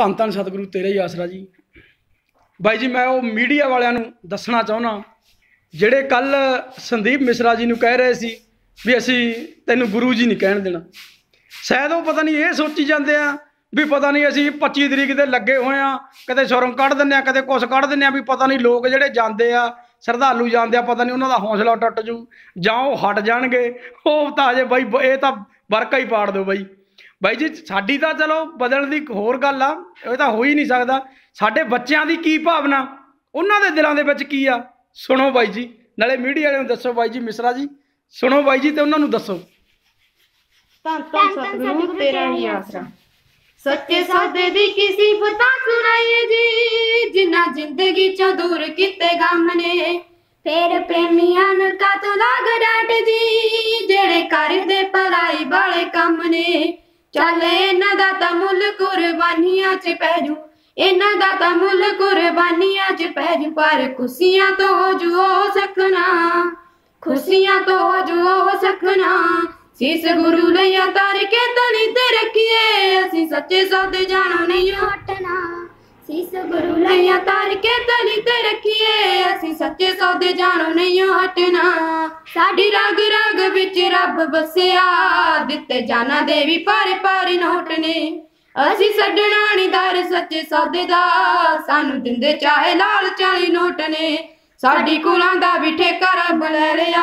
ਧੰਨ ਧੰਨ ਸਤਿਗੁਰੂ ਤੇਰਾ ਹੀ ਆਸਰਾ ਜੀ ਬਾਈ ਜੀ ਮੈਂ ਉਹ ਮੀਡੀਆ ਵਾਲਿਆਂ ਨੂੰ ਦੱਸਣਾ ਚਾਹੁੰਦਾ ਜਿਹੜੇ ਕੱਲ ਸੰਦੀਪ ਮਿਸਰਾ ਜੀ ਨੂੰ ਕਹਿ ਰਹੇ ਸੀ ਵੀ ਅਸੀਂ ਤੈਨੂੰ ਗੁਰੂ ਜੀ ਨਹੀਂ ਕਹਿਣ ਦੇਣਾ ਸ਼ਾਇਦ ਉਹ ਪਤਾ ਨਹੀਂ ਇਹ ਸੋਚੀ ਜਾਂਦੇ ਆ ਵੀ ਪਤਾ ਨਹੀਂ ਅਸੀਂ 25 ਤਰੀਕ ਦੇ ਲੱਗੇ ਹੋਏ ਆ ਕਦੇ ਸ਼ੋਰਮ ਕੱਢ ਦਿੰਨੇ ਆ ਕਦੇ ਕੁਛ ਕੱਢ ਦਿੰਨੇ ਆ ਵੀ ਪਤਾ ਨਹੀਂ ਲੋਕ ਜਿਹੜੇ ਜਾਂਦੇ ਆ ਸਰਧਾਲੂ ਜਾਂਦੇ ਆ ਪਤਾ ਨਹੀਂ ਉਹਨਾਂ ਦਾ ਹੌਸਲਾ ਟੁੱਟ ਜੂ ਜਾਂ ਉਹ ਹਟ ਜਾਣਗੇ ਉਹ ਤਾਂ ਅਜੇ ਬਾਈ ਇਹ ਤਾਂ ਵਰਕਾ ਹੀ ਪਾੜ ਦਿਓ ਬਾਈ ਬਾਈ ਜੀ ਸਾਡੀ ਤਾਂ ਚਲੋ ਬਦਲਣ ਦੀ ਹੋਰ ਗੱਲ ਆ ਇਹ ਤਾਂ ਹੋ ਹੀ ਨਹੀਂ ਸਕਦਾ ਸਾਡੇ ਬੱਚਿਆਂ ਦੀ ਕੀ ਭਾਵਨਾ ਉਹਨਾਂ ਦੇ ਦਿਲਾਂ ਦੇ ਵਿੱਚ ਕੀ ਆ ਸੁਣੋ ਬਾਈ ਜੀ ਨਾਲੇ ਮੀਡੀਆ ਵਾਲਿਆਂ ਨੂੰ ਦੱਸੋ ਬਾਈ ਜੀ ਮਿਸਰਾ ਜੀ ਸੁਣੋ ਬਾਈ ਜੀ ਤੇ ਉਹਨਾਂ ਨੂੰ ਦੱਸੋ ਤਾਂ ਤਾਂ ਸਤਿਗੁਰੂ ਤੇਰਾ ਹੀ ਆਸਰਾ ਸੱਚੇ ਸਾਦੇ ਦੀ ਕਿਸੇ ਬਤਾ ਸੁਣਾਈਏ ਜੀ ਜਿਨ੍ਹਾਂ ਜ਼ਿੰਦਗੀ ਚੋਂ ਦੂਰ ਕੀਤੇ ਗਮ ਨੇ ਫੇਰ ਪ੍ਰੇਮੀਆਂ ਨੂੰ ਕਾਤੋਂ ਲਾਗ ਡਾਟ ਜੀ ਜਿਹੜੇ ਕਰਦੇ ਪੜਾਈ ਵਾਲੇ ਕੰਮ ਨੇ ਚੱਲ ਇਹਨਾਂ ਦਾ ਤਾਂ ਮੁੱਲ ਕੁਰਬਾਨੀਆਂ 'ਚ ਪੈ ਜੂ ਇਹਨਾਂ ਦਾ ਤਾਂ ਮੁੱਲ ਕੁਰਬਾਨੀਆਂ 'ਚ ਪੈ ਜੂ ਪਰ ਖੁਸ਼ੀਆਂ ਤੋਂ ਹੋ ਜੂ ਹੋ ਖੁਸ਼ੀਆਂ ਤੋਂ ਹੋ ਜੂ ਹੋ ਸਕਣਾ ਗੁਰੂ ਲਈਆ ਤਾਰ ਕੇ ਤਲੀ ਤੇ ਰੱਖੀਏ ਅਸੀਂ ਸੱਚੇ ਸਾਦੇ ਜਾਣੋ ਨਹੀਂ ਹਟਣਾ ਸਿਸ ਗੁਰੂ ਲਈਆ ਤਾਰ ਕੇ ਤਣੀ ਸੱਚੇ ਸੌਦੇ ਜਾਣੋ ਨਹੀਂ ਹਟਣਾ ਸਾਡੀ ਰਗ ਰਗ ਵਿੱਚ ਰੱਬ ਬਸਿਆ ਦਿੱਤੇ ਜਾਣਾ ਦੇ ਵੀ ਪਰ ਪਰ ਨੋਟ ਨੇ ਅਸੀਂ ਸੱਜਣਾ ਨਹੀਂ ਦਰ ਸੱਚੇ ਸੌਦੇ ਦਾ ਸਾਨੂੰ ਦਿੰਦੇ ਚਾਹੇ ਲਾਲ ਚਾਲੀ ਨੋਟ ਨੇ ਸਾਡੀ ਕੁਲਾਂ ਦਾ ਵੀ ਠੇਕਾ ਰੱਬ ਲੈ ਲਿਆ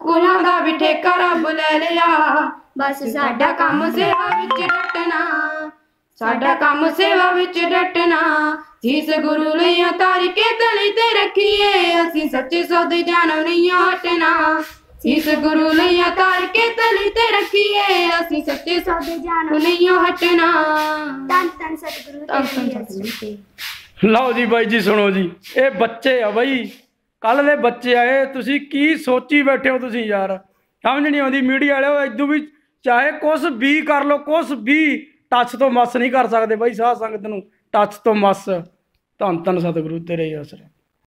ਕੁਲਾਂ ਦਾ ਵੀ ਠੇਕਾ ਰੱਬ ਲੈ ਲਿਆ ਬਸ ਸਾਡਾ ਕੰਮ ਸੇਵਾ ਵਿੱਚ ਡਟਣਾ ਸਾਡਾ ਕੰਮ ਸੇਵਾ ਵਿੱਚ ਡਟਣਾ ਜਿਸ ਗੁਰੂ ਲਈ ਤਾਰੀਕੇ ਤਲੀ ਤੇ ਕੀਏ ਅਸੀਂ ਸੱਚੇ ਸੌਦੇ ਜਾਣੋ ਨਹੀਂ ਹਟਣਾ ਇਸ ਗੁਰੂ ਲਈ ਤਾਰ ਕੇ ਤਲੀ ਤੇ ਰੱਖੀਏ ਅਸੀਂ ਸੱਚੇ ਸੌਦੇ ਜਾਣੋ ਨਹੀਂ ਹਟਣਾ ਤਨ ਤਨ ਸਤਿਗੁਰੂ ਤੇ ਲਓ ਜੀ ਬਾਈ ਜੀ ਸੁਣੋ ਜੀ ਇਹ ਬੱਚੇ ਆ ਬਾਈ ਕੱਲ ਦੇ ਬੱਚੇ ਆਏ ਤੁਸੀਂ ਕੀ ਸੋਚੀ ਬੈਠੇ ਹੋ ਤੁਸੀਂ ਯਾਰ ਸਮਝ ਨਹੀਂ ਆਉਂਦੀ ਮੀਡੀਆ ਵਾਲਿਓ ਇਦੋਂ ਵੀ ਚਾਹੇ ਕੁਸ ਵੀ ਕਰ ਲੋ ਕੁਸ ਵੀ ਟੱਚ ਤੋਂ ਮਸ ਨਹੀਂ ਕਰ ਸਕਦੇ ਬਾਈ ਸਾਧ ਸੰਗਤ ਨੂੰ ਟੱਚ ਤੋਂ ਮਸ ਧੰਨ ਧੰਨ ਸਤਿਗੁਰੂ ਤੇਰੇ ਹੀ